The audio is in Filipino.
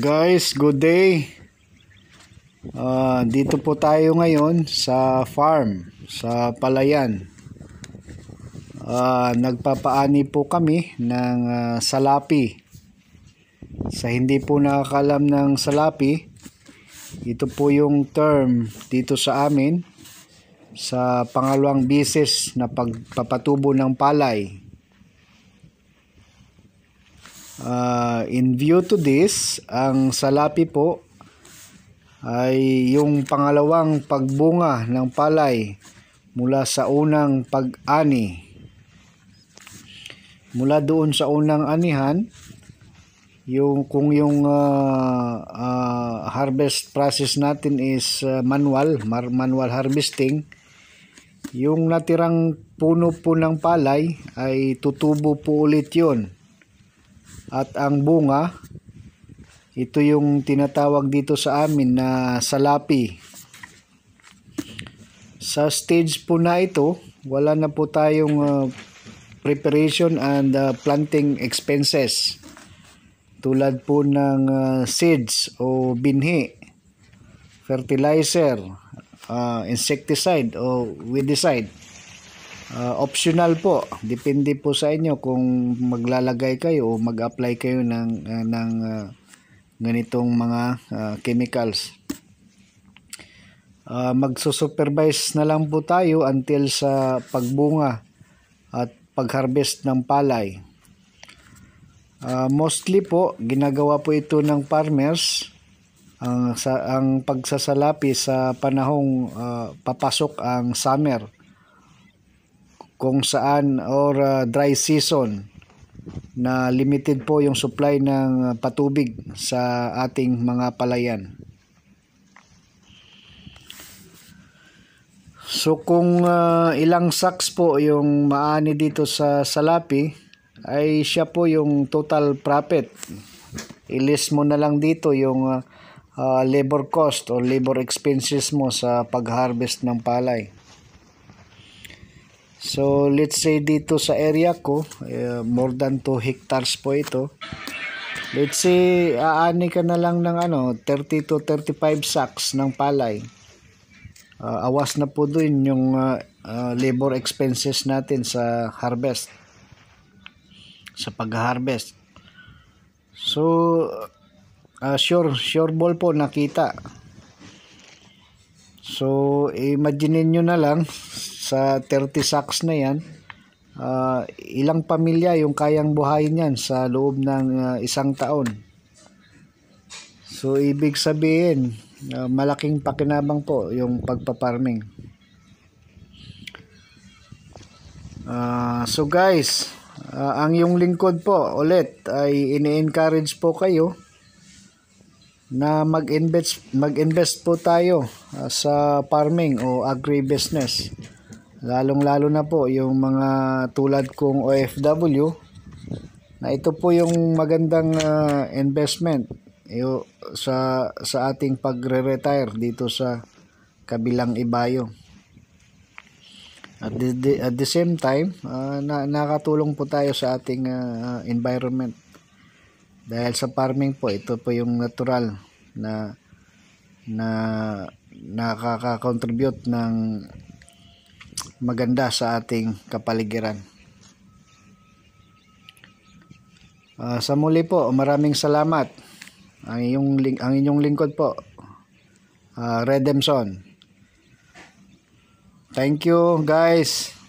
guys, good day. Uh, dito po tayo ngayon sa farm, sa Palayan. Uh, nagpapaani po kami ng uh, salapi. Sa hindi po nakakalam ng salapi, ito po yung term dito sa amin sa pangalawang bisis na pagpapatubo ng palay Uh, in view to this, ang salapi po ay yung pangalawang pagbunga ng palay mula sa unang pag-ani. Mula doon sa unang anihan, yung kung yung uh, uh, harvest process natin is uh, manual, manual harvesting, yung natirang puno po ng palay ay tutubo po ulit 'yon at ang bunga, ito yung tinatawag dito sa amin na salapi. Sa stage po na ito, wala na po tayong uh, preparation and uh, planting expenses. Tulad po ng uh, seeds o binhi, fertilizer, uh, insecticide o weedicide. Uh, optional po. Depende po sa inyo kung maglalagay kayo o mag-apply kayo ng uh, ng uh, ganitong mga uh, chemicals. Uh, magsusupervise na lang po tayo until sa pagbunga at pagharvest ng palay. Uh, mostly po ginagawa po ito ng farmers ang sa ang pagsasalapi sa panahong uh, papasok ang summer kung saan or uh, dry season na limited po yung supply ng uh, patubig sa ating mga palayan. So kung uh, ilang sacks po yung maani dito sa salapi ay siya po yung total profit. Ilist mo na lang dito yung uh, uh labor cost or labor expenses mo sa pag-harvest ng palay. So, let's say dito sa area ko, uh, more than 2 hectares po ito. Let's say, aani ka na lang ng ano, 30 to 35 sacks ng palay. Uh, awas na po doon yung uh, uh, labor expenses natin sa harvest. Sa pag-harvest. So, uh, sure, sure ball po nakita. So, imagine niyo na lang sa 30 sacks na yan, uh, ilang pamilya yung kayang buhayin yan sa loob ng uh, isang taon. So, ibig sabihin, uh, malaking pakinabang po yung pagpaparming. Uh, so guys, uh, ang yung lingkod po ulit ay ini-encourage po kayo na mag-invest mag-invest po tayo uh, sa farming o agribusiness lalong lalo na po yung mga tulad kong OFW na ito po yung magandang uh, investment yung, sa sa ating pagre-retire dito sa kabilang ibayo. At the, the, at the same time, uh, na, nakatulong po tayo sa ating uh, environment. Dahil sa farming po, ito po yung natural na na nakaka-contribute ng maganda sa ating kapaligiran. Uh, sa muli po, maraming salamat. Ang inyong, ling- ang inyong lingkod po, uh, ah, Redemson. Thank you guys.